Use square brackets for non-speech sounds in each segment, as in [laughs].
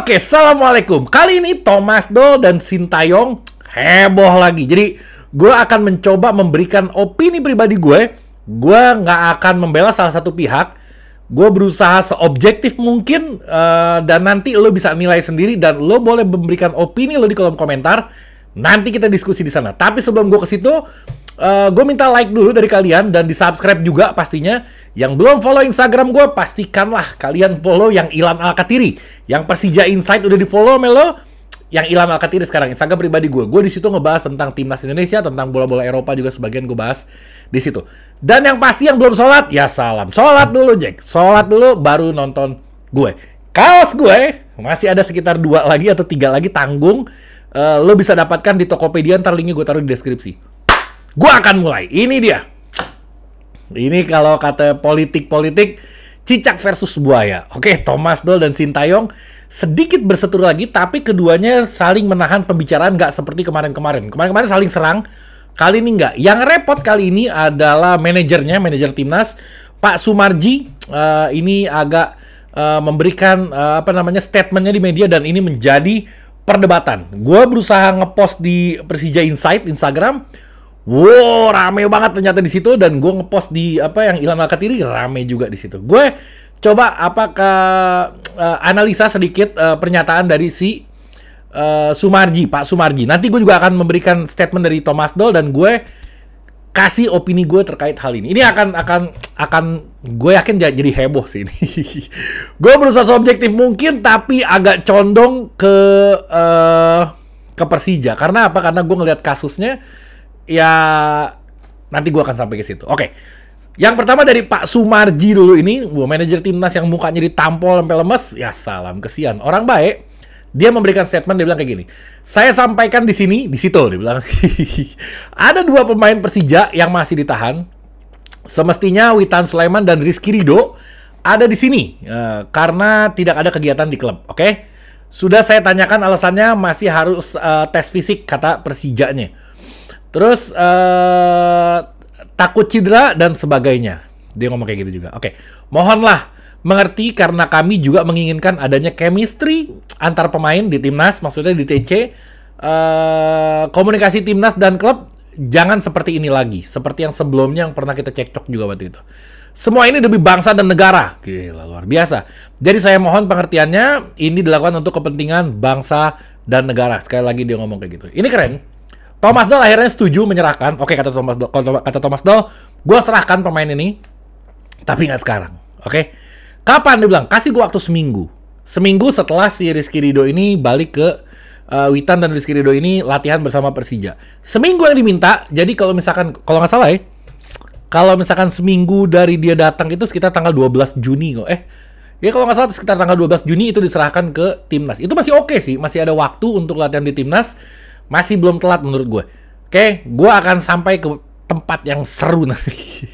Oke, Assalamualaikum. Kali ini Thomas Doll dan Sintayong heboh lagi. Jadi, gue akan mencoba memberikan opini pribadi gue. Gue nggak akan membela salah satu pihak. Gue berusaha seobjektif mungkin, uh, dan nanti lo bisa nilai sendiri, dan lo boleh memberikan opini lo di kolom komentar. Nanti kita diskusi di sana. Tapi sebelum gue ke situ, Uh, eh, gue minta like dulu dari kalian dan di subscribe juga pastinya. Yang belum follow Instagram gue, pastikanlah kalian follow yang Ilham Alkatiri. Yang Persija Insight udah di follow Melo. Yang Ilham Alkatiri sekarang Instagram pribadi gue. Gue di situ ngebahas tentang timnas Indonesia, tentang bola-bola Eropa juga sebagian gue bahas di situ. Dan yang pasti yang belum sholat, ya salam. Sholat dulu Jack, sholat dulu baru nonton gue. Kaos gue masih ada sekitar dua lagi atau tiga lagi tanggung. Uh, lo bisa dapatkan di Tokopedia, ntar linknya gue taruh di deskripsi. Gue akan mulai. Ini dia. Ini kalau kata politik-politik, cicak versus buaya. Oke, Thomas Doll dan Sintayong sedikit berseteru lagi, tapi keduanya saling menahan pembicaraan nggak seperti kemarin-kemarin. Kemarin-kemarin saling serang, kali ini nggak. Yang repot kali ini adalah manajernya, manajer timnas, Pak Sumarji. Uh, ini agak uh, memberikan uh, apa namanya statementnya di media dan ini menjadi perdebatan. Gue berusaha ngepost di Persija Insight Instagram Wow, rame banget ternyata di situ dan gue ngepost di apa yang Ilham Alkatiri rame juga di situ. Gue coba apakah eh, uh, analisa sedikit uh, pernyataan dari si uh, Sumarji, Pak Sumarji. Nanti gue juga akan memberikan statement dari Thomas Doll dan gue kasih opini gue terkait hal ini. Ini akan akan akan gue yakin jadi heboh sih ini. [laughs] gue berusaha subjektif mungkin tapi agak condong ke uh, ke Persija. Karena apa? Karena gue ngelihat kasusnya ya nanti gue akan sampai ke situ. Oke. Yang pertama dari Pak Sumarji dulu ini, gua manajer timnas yang mukanya ditampol sampai lemes, ya salam kesian. Orang baik, dia memberikan statement dia bilang kayak gini. Saya sampaikan di sini, di situ dia bilang. [laughs] Ada dua pemain Persija yang masih ditahan. Semestinya Witan Sulaiman dan Rizky Rido ada di sini uh, karena tidak ada kegiatan di klub, oke? Okay? Sudah saya tanyakan alasannya masih harus uh, tes fisik kata Persijanya. Terus uh, takut cedera dan sebagainya. Dia ngomong kayak gitu juga. Oke, okay. mohonlah mengerti karena kami juga menginginkan adanya chemistry antar pemain di timnas, maksudnya di TC. Uh, eh, komunikasi timnas dan klub jangan seperti ini lagi, seperti yang sebelumnya yang pernah kita cekcok juga waktu itu. Semua ini demi bangsa dan negara. Gila, luar biasa. Jadi saya mohon pengertiannya, ini dilakukan untuk kepentingan bangsa dan negara. Sekali lagi dia ngomong kayak gitu. Ini keren. Thomas Doll akhirnya setuju menyerahkan. Oke, kata Thomas Doll, kata Thomas Doll, gue serahkan pemain ini, tapi nggak sekarang. Oke, kapan dia bilang? Kasih gue waktu seminggu. Seminggu setelah si Rizky Rido ini balik ke uh, Witan dan Rizky Rido ini latihan bersama Persija. Seminggu yang diminta. Jadi kalau misalkan, kalau nggak salah ya, kalau misalkan seminggu dari dia datang itu sekitar tanggal 12 Juni kok. Eh, Ya kalau nggak salah sekitar tanggal 12 Juni itu diserahkan ke timnas. Itu masih oke okay sih, masih ada waktu untuk latihan di timnas. Masih belum telat menurut gue. Oke, gue akan sampai ke tempat yang seru nanti.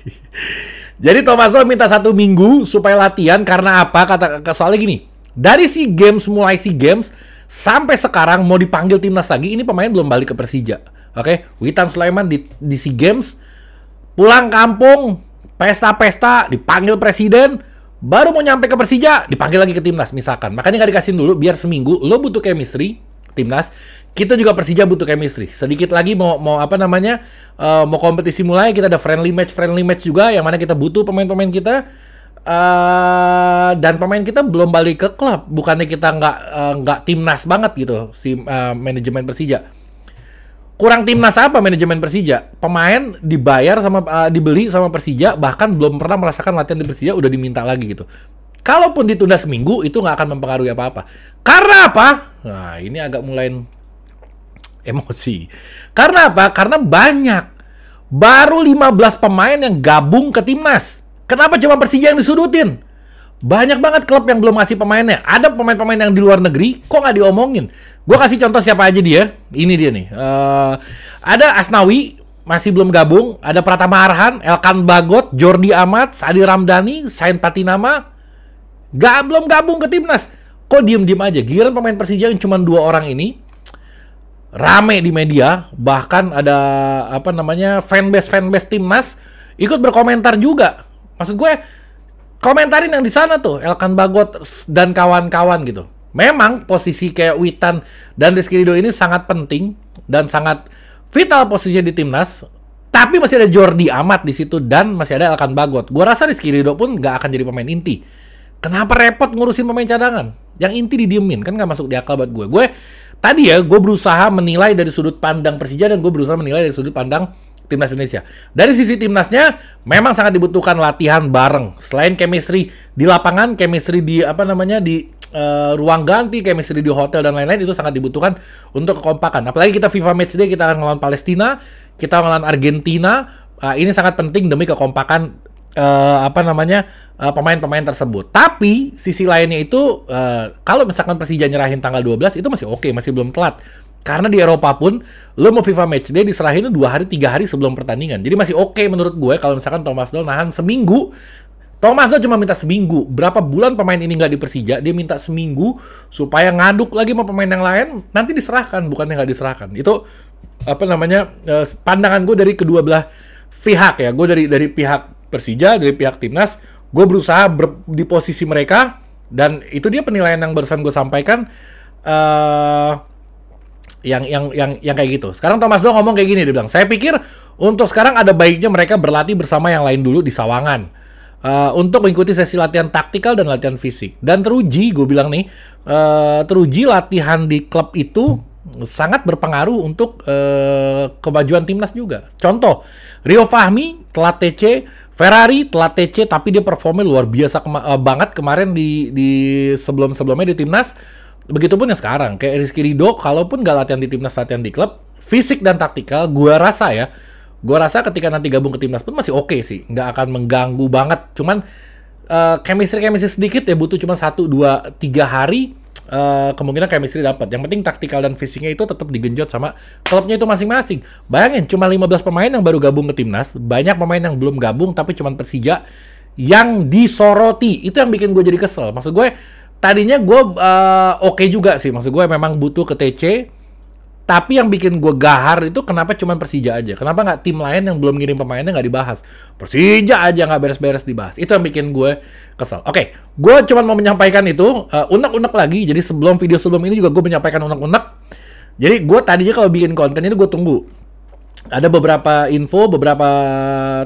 [laughs] Jadi Thomaso minta satu minggu supaya latihan karena apa? Kata soalnya gini, dari si games mulai si games sampai sekarang mau dipanggil timnas lagi, ini pemain belum balik ke Persija. Oke, Witan Sulaiman di, di si games pulang kampung pesta-pesta dipanggil presiden baru mau nyampe ke Persija dipanggil lagi ke timnas misalkan makanya gak dikasih dulu biar seminggu lo butuh chemistry timnas. Kita juga Persija butuh chemistry. Sedikit lagi mau mau apa namanya? Uh, mau kompetisi mulai kita ada friendly match friendly match juga yang mana kita butuh pemain-pemain kita uh, dan pemain kita belum balik ke klub. Bukannya kita nggak eh, nggak uh, timnas banget gitu si uh, manajemen Persija kurang timnas apa manajemen Persija? Pemain dibayar sama uh, dibeli sama Persija bahkan belum pernah merasakan latihan di Persija udah diminta lagi gitu. Kalaupun ditunda seminggu, itu nggak akan mempengaruhi apa-apa. Karena apa? Nah, ini agak mulai emosi. Karena apa? Karena banyak. Baru 15 pemain yang gabung ke timnas. Kenapa cuma Persija yang disudutin? Banyak banget klub yang belum ngasih pemainnya. Ada pemain-pemain yang di luar negeri, kok nggak diomongin? Gue kasih contoh siapa aja dia. Ini dia nih. Uh, ada Asnawi, masih belum gabung. Ada Pratama Arhan, Elkan Bagot, Jordi Amat, Sadi Ramdhani, Sain Patinama, Gak belum gabung ke timnas. Kok diem-diem aja? Giliran pemain Persija yang cuma dua orang ini rame di media, bahkan ada apa namanya fanbase fanbase timnas ikut berkomentar juga. Maksud gue komentarin yang di sana tuh Elkan Bagot dan kawan-kawan gitu. Memang posisi kayak Witan dan Rizky Ridho ini sangat penting dan sangat vital posisinya di timnas. Tapi masih ada Jordi Amat di situ dan masih ada Elkan Bagot. Gue rasa Rizky Ridho pun gak akan jadi pemain inti Kenapa repot ngurusin pemain cadangan? Yang inti didiemin, kan nggak masuk di akal buat gue. Gue tadi ya, gue berusaha menilai dari sudut pandang Persija dan gue berusaha menilai dari sudut pandang timnas Indonesia. Dari sisi timnasnya, memang sangat dibutuhkan latihan bareng. Selain chemistry di lapangan, chemistry di apa namanya di Uh, ruang ganti, chemistry di hotel dan lain-lain itu sangat dibutuhkan untuk kekompakan. Apalagi kita FIFA Matchday kita akan melawan Palestina, kita melawan Argentina. Uh, ini sangat penting demi kekompakan uh, apa namanya eh, pemain-pemain uh, tersebut. Tapi sisi lainnya itu uh, kalau misalkan Persija nyerahin tanggal 12 itu masih oke, okay, masih belum telat. Karena di Eropa pun lo mau FIFA match dia diserahin dua hari tiga hari sebelum pertandingan. Jadi masih oke okay menurut gue kalau misalkan Thomas Doll nahan seminggu. Thomas Doll cuma minta seminggu. Berapa bulan pemain ini nggak di Persija, dia minta seminggu supaya ngaduk lagi mau pemain yang lain. Nanti diserahkan, bukannya nggak diserahkan. Itu apa namanya pandangan gue dari kedua belah pihak ya. Gue dari dari pihak Persija dari pihak timnas gue berusaha ber, di posisi mereka dan itu dia penilaian yang barusan gue sampaikan uh, yang yang yang yang kayak gitu. Sekarang Thomas dong ngomong kayak gini dia bilang, "Saya pikir untuk sekarang ada baiknya mereka berlatih bersama yang lain dulu di Sawangan." Uh, untuk mengikuti sesi latihan taktikal dan latihan fisik. Dan teruji, gue bilang nih, uh, teruji latihan di klub itu sangat berpengaruh untuk uh, kemajuan timnas juga. Contoh, Rio Fahmi telah TC Ferrari telat TC tapi dia performnya luar biasa kema uh, banget kemarin di di sebelum-sebelumnya di timnas. Begitupun yang sekarang kayak Rizky Ridho kalaupun gak latihan di timnas latihan di klub, fisik dan taktikal gue rasa ya. gue rasa ketika nanti gabung ke timnas pun masih oke okay sih, nggak akan mengganggu banget. Cuman uh, eh, chemistry -chemistry sedikit ya butuh cuma satu dua tiga hari uh, kemungkinan chemistry dapat. Yang penting taktikal dan fisiknya itu tetap digenjot sama klubnya itu masing-masing. Bayangin cuma 15 pemain yang baru gabung ke timnas, banyak pemain yang belum gabung tapi cuma Persija yang disoroti. Itu yang bikin gue jadi kesel. Maksud gue tadinya gue uh, oke okay juga sih. Maksud gue memang butuh ke TC tapi yang bikin gue gahar itu kenapa cuma Persija aja? Kenapa nggak tim lain yang belum ngirim pemainnya nggak dibahas? Persija aja nggak beres-beres dibahas. Itu yang bikin gue kesel. Oke, okay, gue cuma mau menyampaikan itu uh, unek-unek lagi. Jadi sebelum video sebelum ini juga gue menyampaikan unek-unek. Jadi gue tadinya kalau bikin konten ini gue tunggu. Ada beberapa info, beberapa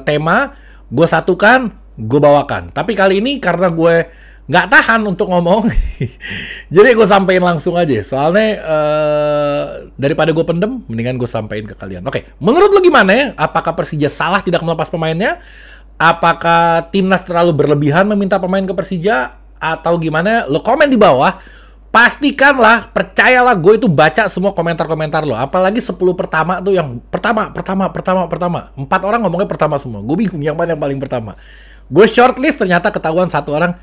tema, gue satukan, gue bawakan. Tapi kali ini karena gue nggak tahan untuk ngomong. [laughs] Jadi gue sampein langsung aja. Soalnya uh, daripada gue pendem, mendingan gue sampein ke kalian. Oke, okay. menurut lo gimana ya? Apakah Persija salah tidak melepas pemainnya? Apakah timnas terlalu berlebihan meminta pemain ke Persija? Atau gimana? Lo komen di bawah. Pastikanlah, percayalah gue itu baca semua komentar-komentar lo. Apalagi 10 pertama tuh yang pertama, pertama, pertama, pertama. Empat orang ngomongnya pertama semua. Gue bingung yang mana yang paling pertama. Gue shortlist ternyata ketahuan satu orang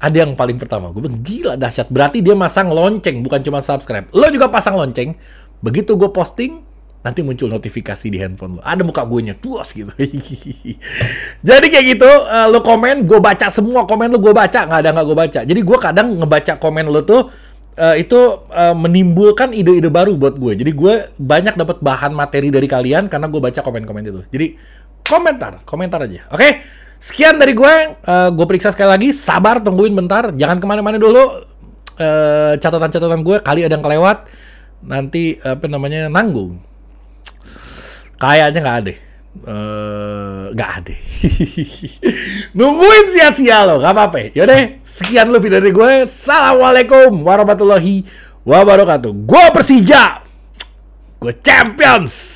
ada yang paling pertama. Gue bilang, gila dahsyat. Berarti dia masang lonceng, bukan cuma subscribe. Lo juga pasang lonceng. Begitu gue posting, nanti muncul notifikasi di handphone lo. Ada muka gue tuas gitu. [laughs] Jadi kayak gitu, uh, lo komen, gue baca semua komen lo, gue baca. Nggak ada nggak gue baca. Jadi gue kadang ngebaca komen lo tuh, Uh, itu uh, menimbulkan ide-ide baru buat gue. Jadi gue banyak dapat bahan materi dari kalian karena gue baca komen-komen itu. Jadi komentar, komentar aja. Oke? Okay? Sekian dari gue, uh, gue periksa sekali lagi, sabar tungguin bentar, jangan kemana-mana dulu. Uh, catatan-catatan gue kali ada yang kelewat, nanti apa namanya nanggung. Kayaknya nggak ada. Uh, eh, gak ada [laughs] Nungguin sia-sia loh Gak apa-apa Yaudah Sekian lebih dari gue Assalamualaikum warahmatullahi wabarakatuh Gue Persija Gue Champions